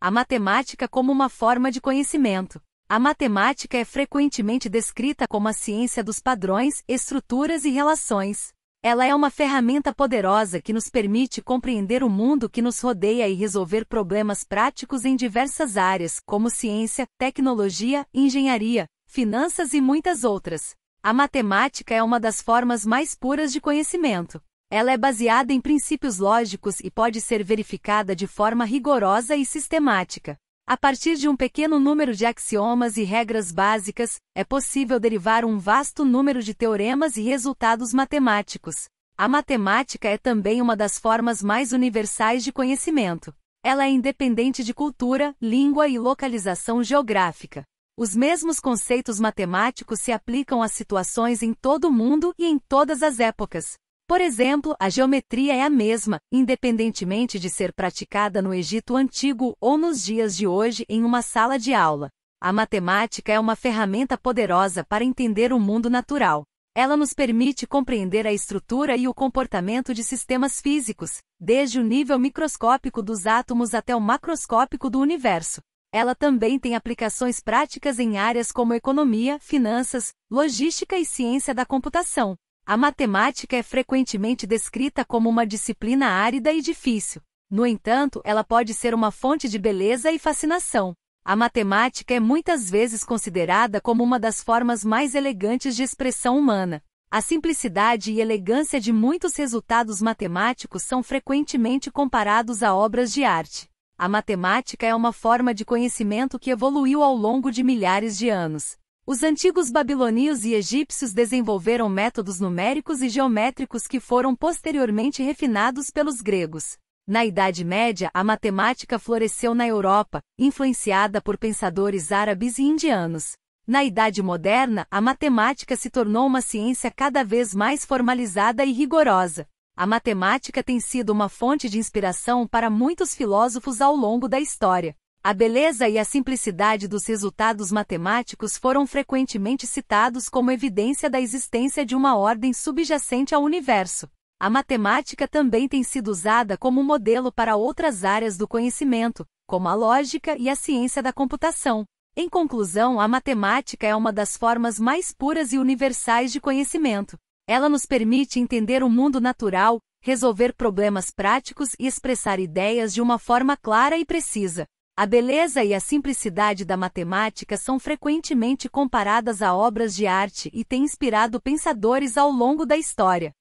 A matemática como uma forma de conhecimento. A matemática é frequentemente descrita como a ciência dos padrões, estruturas e relações. Ela é uma ferramenta poderosa que nos permite compreender o mundo que nos rodeia e resolver problemas práticos em diversas áreas, como ciência, tecnologia, engenharia, finanças e muitas outras. A matemática é uma das formas mais puras de conhecimento. Ela é baseada em princípios lógicos e pode ser verificada de forma rigorosa e sistemática. A partir de um pequeno número de axiomas e regras básicas, é possível derivar um vasto número de teoremas e resultados matemáticos. A matemática é também uma das formas mais universais de conhecimento. Ela é independente de cultura, língua e localização geográfica. Os mesmos conceitos matemáticos se aplicam a situações em todo o mundo e em todas as épocas. Por exemplo, a geometria é a mesma, independentemente de ser praticada no Egito Antigo ou nos dias de hoje em uma sala de aula. A matemática é uma ferramenta poderosa para entender o mundo natural. Ela nos permite compreender a estrutura e o comportamento de sistemas físicos, desde o nível microscópico dos átomos até o macroscópico do universo. Ela também tem aplicações práticas em áreas como economia, finanças, logística e ciência da computação. A matemática é frequentemente descrita como uma disciplina árida e difícil. No entanto, ela pode ser uma fonte de beleza e fascinação. A matemática é muitas vezes considerada como uma das formas mais elegantes de expressão humana. A simplicidade e elegância de muitos resultados matemáticos são frequentemente comparados a obras de arte. A matemática é uma forma de conhecimento que evoluiu ao longo de milhares de anos. Os antigos babilônios e egípcios desenvolveram métodos numéricos e geométricos que foram posteriormente refinados pelos gregos. Na Idade Média, a matemática floresceu na Europa, influenciada por pensadores árabes e indianos. Na Idade Moderna, a matemática se tornou uma ciência cada vez mais formalizada e rigorosa. A matemática tem sido uma fonte de inspiração para muitos filósofos ao longo da história. A beleza e a simplicidade dos resultados matemáticos foram frequentemente citados como evidência da existência de uma ordem subjacente ao universo. A matemática também tem sido usada como modelo para outras áreas do conhecimento, como a lógica e a ciência da computação. Em conclusão, a matemática é uma das formas mais puras e universais de conhecimento. Ela nos permite entender o mundo natural, resolver problemas práticos e expressar ideias de uma forma clara e precisa. A beleza e a simplicidade da matemática são frequentemente comparadas a obras de arte e têm inspirado pensadores ao longo da história.